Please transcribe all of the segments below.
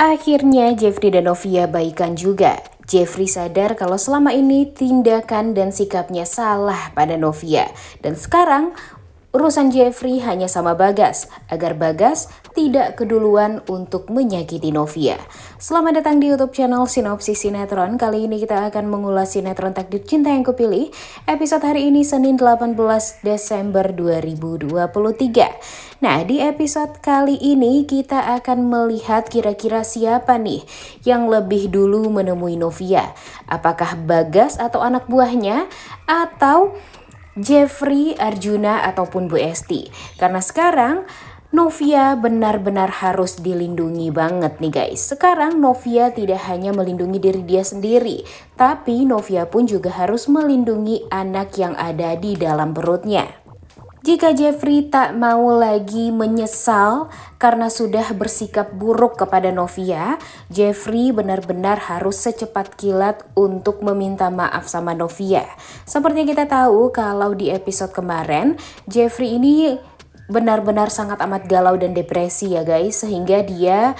Akhirnya Jeffrey dan Novia baikan juga. Jeffrey sadar kalau selama ini tindakan dan sikapnya salah pada Novia. Dan sekarang Urusan Jeffrey hanya sama Bagas, agar Bagas tidak keduluan untuk menyakiti Novia. Selamat datang di YouTube channel Sinopsis Sinetron. Kali ini kita akan mengulas sinetron Takdir Cinta yang Kupilih. Episode hari ini Senin 18 Desember 2023. Nah, di episode kali ini kita akan melihat kira-kira siapa nih yang lebih dulu menemui Novia. Apakah Bagas atau anak buahnya atau Jeffrey, Arjuna, ataupun Bu Esti. Karena sekarang Novia benar-benar harus dilindungi banget nih guys. Sekarang Novia tidak hanya melindungi diri dia sendiri, tapi Novia pun juga harus melindungi anak yang ada di dalam perutnya. Jika Jeffrey tak mau lagi menyesal karena sudah bersikap buruk kepada Novia, Jeffrey benar-benar harus secepat kilat untuk meminta maaf sama Novia. Seperti kita tahu kalau di episode kemarin, Jeffrey ini benar-benar sangat amat galau dan depresi ya guys, sehingga dia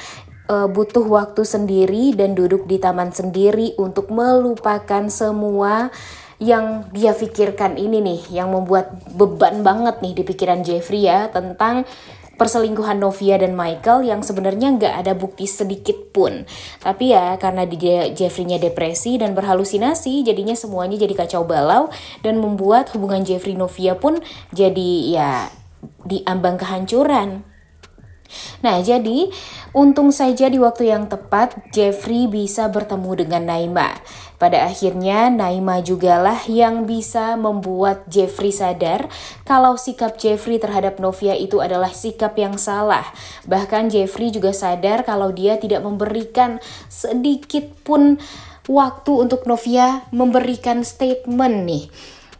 eh, butuh waktu sendiri dan duduk di taman sendiri untuk melupakan semua yang dia pikirkan ini nih yang membuat beban banget nih di pikiran Jeffrey ya tentang perselingkuhan Novia dan Michael yang sebenarnya nggak ada bukti sedikit pun. Tapi ya karena dia Jeffrey-nya depresi dan berhalusinasi, jadinya semuanya jadi kacau balau dan membuat hubungan Jeffrey Novia pun jadi ya diambang kehancuran. Nah, jadi untung saja di waktu yang tepat Jeffrey bisa bertemu dengan Naima. Pada akhirnya Naima jugalah yang bisa membuat Jeffrey sadar kalau sikap Jeffrey terhadap Novia itu adalah sikap yang salah. Bahkan Jeffrey juga sadar kalau dia tidak memberikan sedikit pun waktu untuk Novia memberikan statement nih.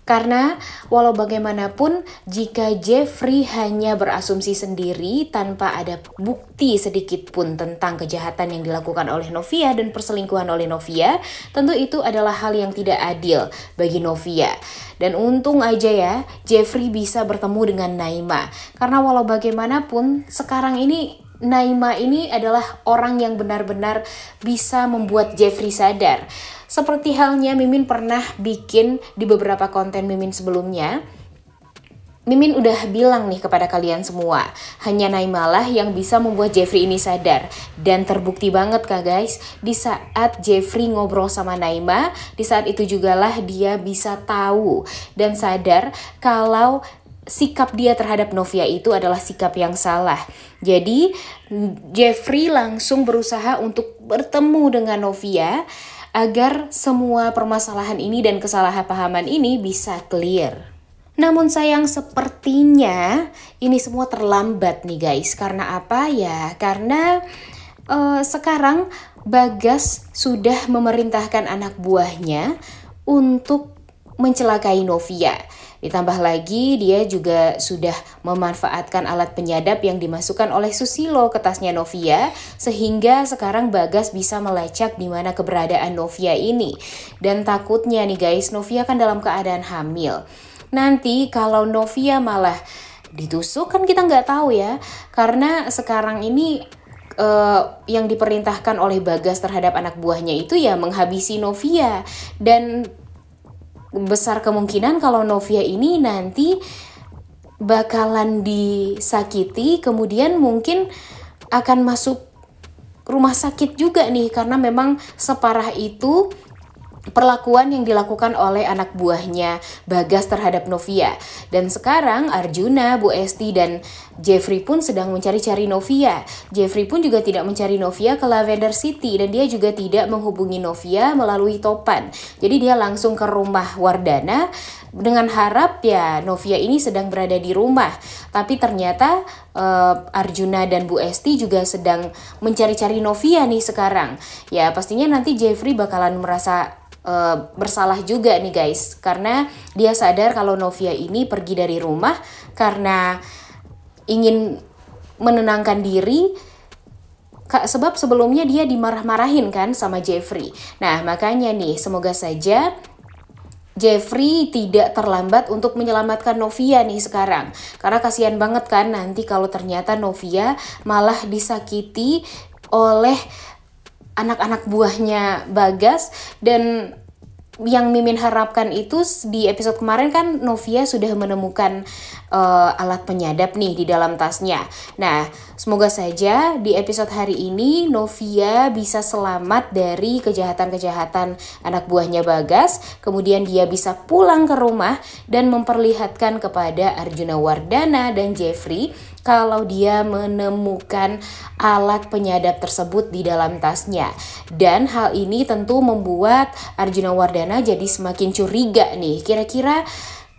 Karena walau bagaimanapun jika Jeffrey hanya berasumsi sendiri tanpa ada bukti sedikit pun tentang kejahatan yang dilakukan oleh Novia dan perselingkuhan oleh Novia, tentu itu adalah hal yang tidak adil bagi Novia. Dan untung aja ya Jeffrey bisa bertemu dengan Naima. Karena walau bagaimanapun sekarang ini Naima ini adalah orang yang benar-benar bisa membuat Jeffrey sadar. Seperti halnya Mimin pernah bikin di beberapa konten Mimin sebelumnya, Mimin udah bilang nih kepada kalian semua, hanya Naima lah yang bisa membuat Jeffrey ini sadar. Dan terbukti banget kak guys, di saat Jeffrey ngobrol sama Naima, di saat itu jugalah dia bisa tahu dan sadar kalau sikap dia terhadap Novia itu adalah sikap yang salah. Jadi Jeffrey langsung berusaha untuk bertemu dengan Novia agar semua permasalahan ini dan kesalahpahaman ini bisa clear. Namun sayang sepertinya ini semua terlambat nih guys. Karena apa ya? Karena uh, sekarang Bagas sudah memerintahkan anak buahnya untuk mencelakai Novia. Ditambah lagi dia juga sudah memanfaatkan alat penyadap yang dimasukkan oleh Susilo ke tasnya Novia sehingga sekarang Bagas bisa melecak di mana keberadaan Novia ini. Dan takutnya nih guys, Novia kan dalam keadaan hamil. Nanti kalau Novia malah ditusuk kan kita nggak tahu ya karena sekarang ini uh, yang diperintahkan oleh Bagas terhadap anak buahnya itu ya menghabisi Novia dan besar kemungkinan kalau Novia ini nanti bakalan disakiti kemudian mungkin akan masuk rumah sakit juga nih karena memang separah itu perlakuan yang dilakukan oleh anak buahnya Bagas terhadap Novia. Dan sekarang Arjuna, Bu Esti, dan Jeffrey pun sedang mencari-cari Novia. Jeffrey pun juga tidak mencari Novia ke Lavender City dan dia juga tidak menghubungi Novia melalui topan. Jadi dia langsung ke rumah Wardana dengan harap ya Novia ini sedang berada di rumah. Tapi ternyata uh, Arjuna dan Bu Esti juga sedang mencari-cari Novia nih sekarang. Ya pastinya nanti Jeffrey bakalan merasa Uh, bersalah juga nih guys karena dia sadar kalau Novia ini pergi dari rumah karena ingin menenangkan diri sebab sebelumnya dia dimarah-marahin kan sama Jeffrey. Nah, makanya nih semoga saja Jeffrey tidak terlambat untuk menyelamatkan Novia nih sekarang. Karena kasihan banget kan nanti kalau ternyata Novia malah disakiti oleh anak-anak buahnya Bagas dan yang Mimin harapkan itu di episode kemarin kan Novia sudah menemukan uh, alat penyadap nih di dalam tasnya. Nah, semoga saja di episode hari ini Novia bisa selamat dari kejahatan-kejahatan anak buahnya Bagas, kemudian dia bisa pulang ke rumah dan memperlihatkan kepada Arjuna Wardana dan Jeffrey kalau dia menemukan alat penyadap tersebut di dalam tasnya. Dan hal ini tentu membuat Arjuna Wardana jadi semakin curiga nih. Kira-kira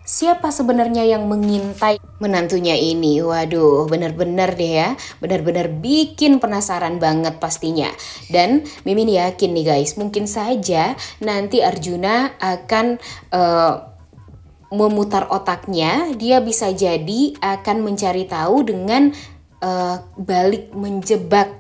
siapa sebenarnya yang mengintai menantunya ini? Waduh, bener-bener deh ya. Bener-bener bikin penasaran banget pastinya. Dan Mimin yakin nih guys, mungkin saja nanti Arjuna akan... Uh, memutar otaknya, dia bisa jadi akan mencari tahu dengan uh, balik menjebak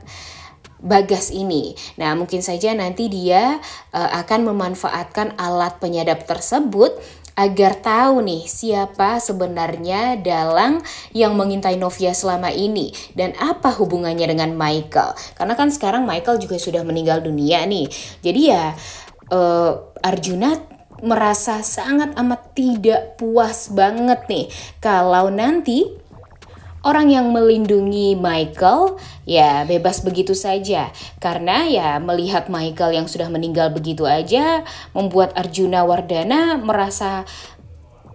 Bagas ini. Nah, mungkin saja nanti dia uh, akan memanfaatkan alat penyadap tersebut agar tahu nih siapa sebenarnya dalang yang mengintai Novia selama ini dan apa hubungannya dengan Michael. Karena kan sekarang Michael juga sudah meninggal dunia nih. Jadi ya uh, Arjuna merasa sangat amat tidak puas banget nih kalau nanti orang yang melindungi Michael ya bebas begitu saja karena ya melihat Michael yang sudah meninggal begitu aja membuat Arjuna Wardana merasa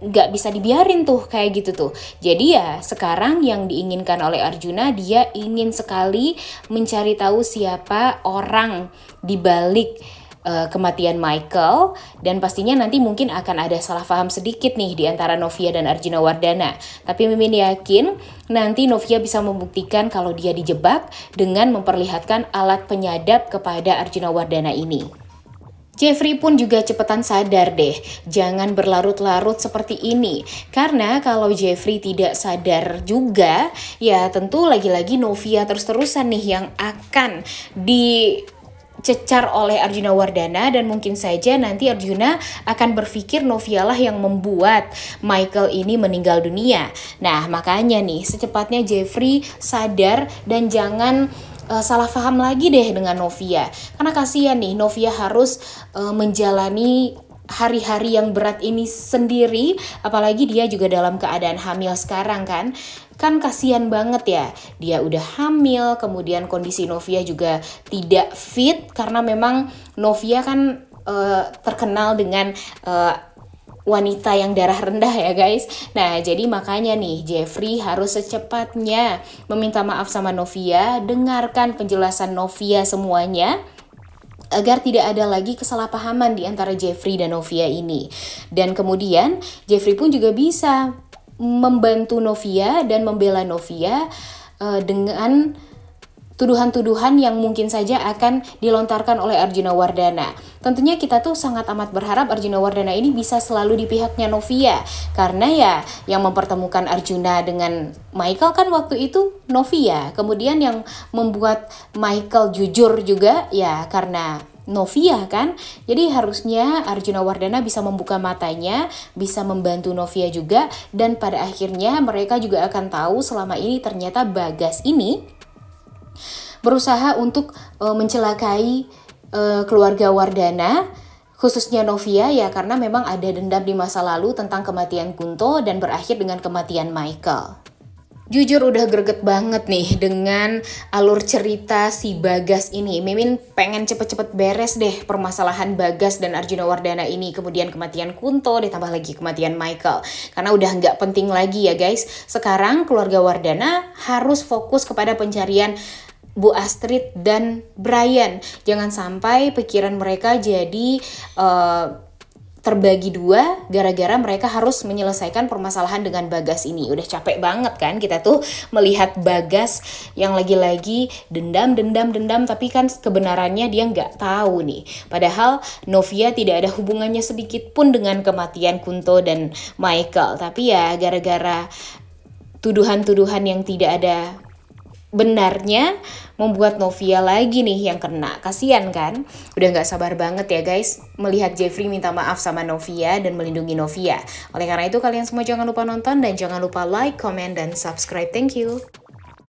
nggak bisa dibiarin tuh kayak gitu tuh. Jadi ya sekarang yang diinginkan oleh Arjuna dia ingin sekali mencari tahu siapa orang di balik uh, kematian Michael dan pastinya nanti mungkin akan ada salah paham sedikit nih di antara Novia dan Arjuna Wardana. Tapi Mimin yakin nanti Novia bisa membuktikan kalau dia dijebak dengan memperlihatkan alat penyadap kepada Arjuna Wardana ini. Jeffrey pun juga cepetan sadar deh, jangan berlarut-larut seperti ini. Karena kalau Jeffrey tidak sadar juga, ya tentu lagi-lagi Novia terus-terusan nih yang akan di cecar oleh Arjuna Wardana dan mungkin saja nanti Arjuna akan berpikir Novialah yang membuat Michael ini meninggal dunia. Nah, makanya nih secepatnya Jeffrey sadar dan jangan uh, salah paham lagi deh dengan Novia. Karena kasihan nih Novia harus uh, menjalani hari-hari yang berat ini sendiri apalagi dia juga dalam keadaan hamil sekarang kan kan kasihan banget ya dia udah hamil kemudian kondisi Novia juga tidak fit karena memang Novia kan uh, terkenal dengan uh, wanita yang darah rendah ya guys. Nah, jadi makanya nih Jeffrey harus secepatnya meminta maaf sama Novia, dengarkan penjelasan Novia semuanya agar tidak ada lagi kesalahpahaman di antara Jeffrey dan Novia ini. Dan kemudian Jeffrey pun juga bisa membantu Novia dan membela Novia uh, dengan tuduhan-tuduhan yang mungkin saja akan dilontarkan oleh Arjuna Wardana. Tentunya kita tuh sangat amat berharap Arjuna Wardana ini bisa selalu di pihaknya Novia karena ya yang mempertemukan Arjuna dengan Michael kan waktu itu Novia. Kemudian yang membuat Michael jujur juga ya karena Novia kan. Jadi harusnya Arjuna Wardana bisa membuka matanya, bisa membantu Novia juga dan pada akhirnya mereka juga akan tahu selama ini ternyata Bagas ini berusaha untuk e, mencelakai e, keluarga Wardana khususnya Novia ya karena memang ada dendam di masa lalu tentang kematian Kunto dan berakhir dengan kematian Michael jujur udah greget banget nih dengan alur cerita si Bagas ini. Mimin pengen cepet-cepet beres deh permasalahan Bagas dan Arjuna Wardana ini. Kemudian kematian Kunto, ditambah lagi kematian Michael. Karena udah nggak penting lagi ya guys. Sekarang keluarga Wardana harus fokus kepada pencarian Bu Astrid dan Brian. Jangan sampai pikiran mereka jadi... Uh, terbagi dua gara-gara mereka harus menyelesaikan permasalahan dengan Bagas ini. Udah capek banget kan kita tuh melihat Bagas yang lagi-lagi dendam dendam dendam tapi kan kebenarannya dia nggak tahu nih. Padahal Novia tidak ada hubungannya sedikit pun dengan kematian Kunto dan Michael. Tapi ya gara-gara tuduhan-tuduhan yang tidak ada benarnya membuat Novia lagi nih yang kena. Kasian kan? Udah nggak sabar banget ya guys melihat Jeffrey minta maaf sama Novia dan melindungi Novia. Oleh karena itu kalian semua jangan lupa nonton dan jangan lupa like, comment, dan subscribe. Thank you.